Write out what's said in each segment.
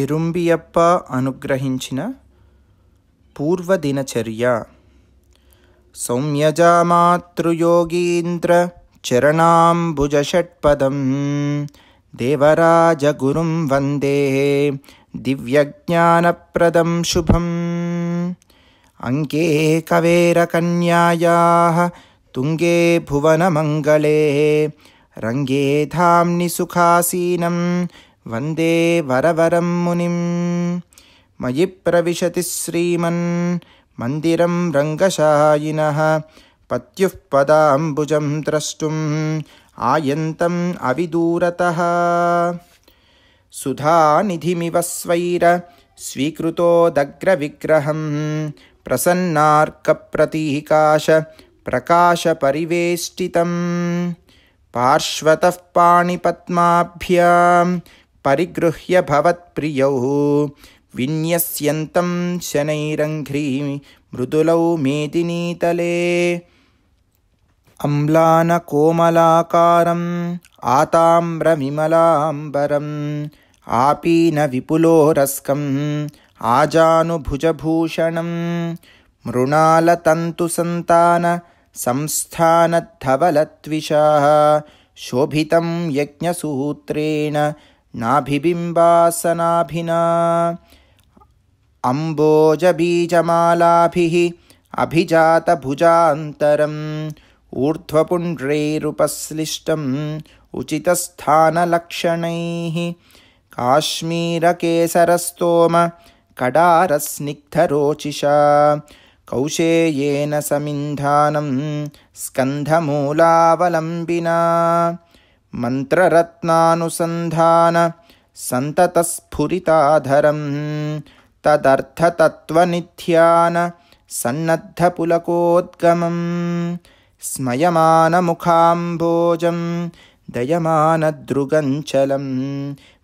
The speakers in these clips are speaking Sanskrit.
इरुम्बियप्प अनुग्रहञ्चिन पूर्वदिनचर्या सौम्यजा देवराज देवराजगुरुं वन्दे दिव्यज्ञानप्रदं शुभम् अङ्के कवेरकन्यायाः तुङ्गे भुवनमङ्गले रङ्गे धाम्नि सुखासीनम् वन्दे वरवरं मुनिं मयि प्रविशति श्रीमन् मन्दिरं रङ्गशायिनः पत्युः पदाम्बुजं द्रष्टुम् आयन्तम् अविदूरतः सुधानिधिमिव स्वैर स्वीकृतोदग्रविग्रहम् प्रसन्नार्कप्रतीकाशप्रकाशपरिवेष्टितं पार्श्वतः पाणिपद्माभ्याम् परिगृह्य भवत्प्रियौ विन्यस्यन्तं शनैरङ्घ्री मृदुलौ मेदिनीतले अम्लानकोमलाकारम् आताम्रमिमलाम्बरम् आपीनविपुलोरस्कम् आजानुभुजभूषणम् मृणालतन्तुसन्तानसंस्थानद्धवलत्विषः शोभितं यज्ञसूत्रेण नाभिबिम्बासनाभिना अम्बोजबीजमालाभिः अभिजातभुजान्तरम् ऊर्ध्वपुण्ड्रैरुपश्लिष्टम् उचितस्थानलक्षणैः काश्मीरकेसरस्तोम कडारस्निग्धरोचिषा कौशेयेन समिन्धानं स्कन्धमूलावलम्बिना मन्त्ररत्नानुसन्धान सन्ततस्फुरिताधरं तदर्थतत्त्वनिध्यान सन्नद्धपुलकोद्गमम् स्मयमानमुखाम्भोजं दयमानदृगञ्चलं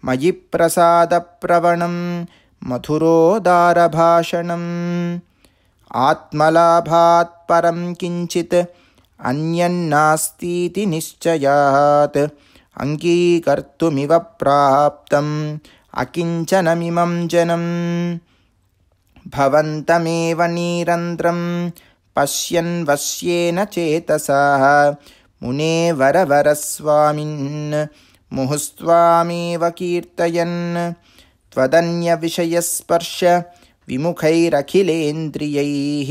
मयि प्रसादप्रवणं मधुरोदारभाषणम् आत्मलाभात्परं किञ्चित् अन्यन्नास्तीति निश्चयात् अङ्गीकर्तुमिव प्राप्तम् अकिञ्चनमिमं जनम् भवन्तमेव पश्यन् पश्यन्वश्येन चेतसाः मुने वरवरस्वामिन् मुहुस्त्वामेव कीर्तयन् त्वदन्यविषयस्पर्श विमुखैरखिलेन्द्रियैः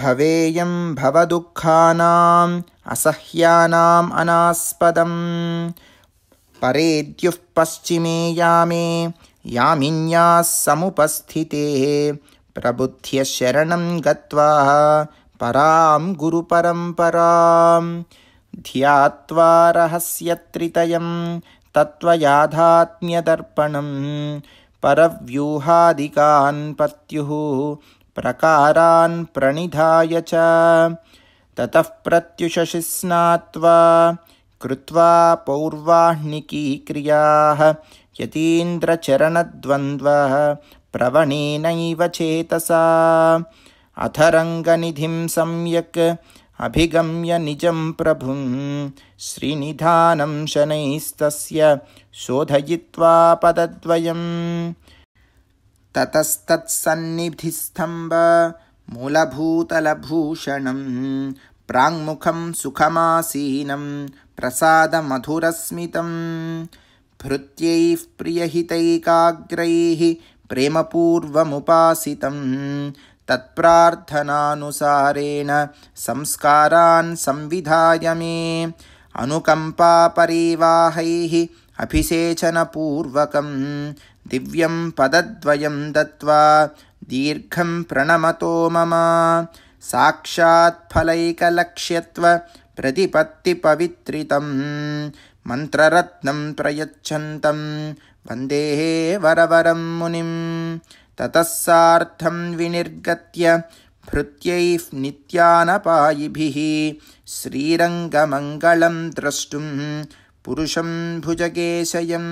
भवेयं भवदुःखानाम् असह्यानाम् अनास्पदम् परेद्युः पश्चिमे यामे यामिन्याः प्रबुद्ध्य शरणं गत्वा परां गुरुपरम्पराम् ध्यात्वा रहस्यत्रितयम् तत्त्वयाथात्म्यतर्पणम् परव्यूहादिकान् पत्युः प्रकारान् प्रणिधाय च ततः प्रत्युषशिस्नात्वा कृत्वा क्रियाः यतीन्द्रचरणद्वन्द्वः प्रवणेनैव चेतसा अथरङ्गनिधिं सम्यक् अभिगम्य निजं प्रभुं श्रीनिधानं शनैस्तस्य शोधयित्वा पदद्वयम् ततस्तत्सन्निधिस्तम्ब मूलभूतलभूषणं प्राङ्मुखं सुखमासीनं प्रसादमधुरस्मितं भृत्यैः प्रियहितैकाग्रैः प्रेमपूर्वमुपासितं तत्प्रार्थनानुसारेण संस्कारान् संविधाय मे अनुकम्पापरिवाहैः अभिषेचनपूर्वकं दिव्यं पदद्वयं दत्त्वा दीर्घं प्रणमतो मम साक्षात्फलैकलक्ष्यत्वप्रतिपत्तिपवित्रितं मन्त्ररत्नं प्रयच्छन्तं वन्देः वरवरं मुनिम् ततः विनिर्गत्य भृत्यैः नित्यानपायिभिः श्रीरङ्गमङ्गलं द्रष्टुं पुरुषं भुजगेशयम्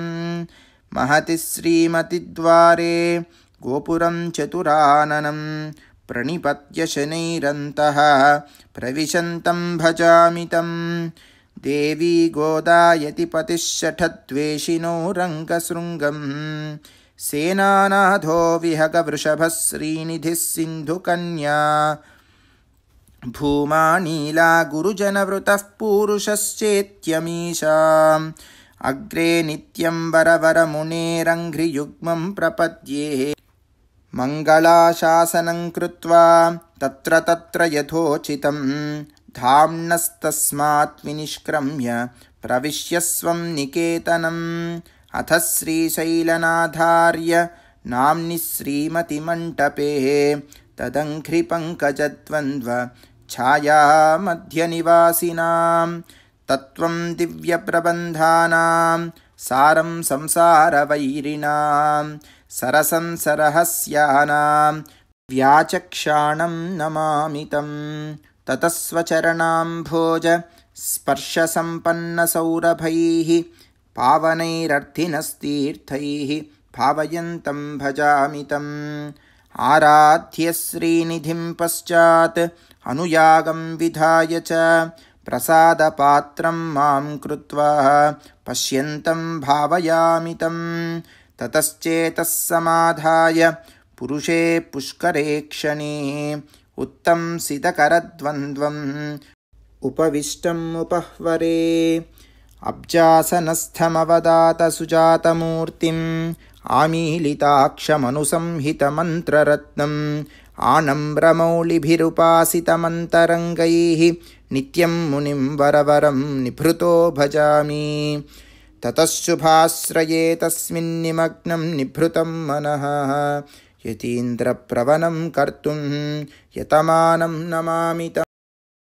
महति श्रीमतिद्वारे गोपुरं चतुराननं प्रणिपत्य शनैरन्तः प्रविशन्तं भजामि तं देवी गोदायतिपतिश्शठद्वेषिनो रङ्गशृङ्गम् सेनानाथो विहगवृषभः श्रीनिधिः सिन्धुकन्या भूमा नीला गुरुजनवृतः पूरुषश्चेत्यमीषाम् अग्रे नित्यम् वरवरमुनेरङ्घ्रियुग्मं प्रपद्ये मङ्गलाशासनं कृत्वा तत्र तत्र यथोचितं धाम्नस्तस्मात् विनिष्क्रम्य प्रविश्य स्वं निकेतनम् अथ श्रीशैलनाधार्य नाम्नि श्रीमतिमण्टपे तदङ्घ्रिपङ्कज तत्त्वं दिव्यप्रबन्धानां सारं संसारवैरिणां संसारवैरिणाम् सरसंसरहस्यानाम् व्याचक्षाणम् नमामितम् ततस्वचरणाम्भोज स्पर्शसम्पन्नसौरभैः पावनैरर्थिनस्तीर्थैः पावयन्तम् भजामितम् श्रीनिधिं पश्चात् पश्चात विधाय च प्रसादपात्रं मां कृत्वा पश्यन्तं भावयामि तं समाधाय पुरुषे पुष्करे क्षणे उत्तम् सितकरद्वन्द्वम् अब्जासनस्थमवदात सुजातमूर्तिम् आमीलिताक्षमनुसंहितमन्त्ररत्नम् आनम्रमौलिभिरुपासितमन्तरङ्गैः नित्यं मुनिं वरवरं निभृतो भजामि ततः शुभाश्रये तस्मिन्निमग्नं निभृतं मनः यतीन्द्रप्रवनं कर्तुं यतमानं नमामि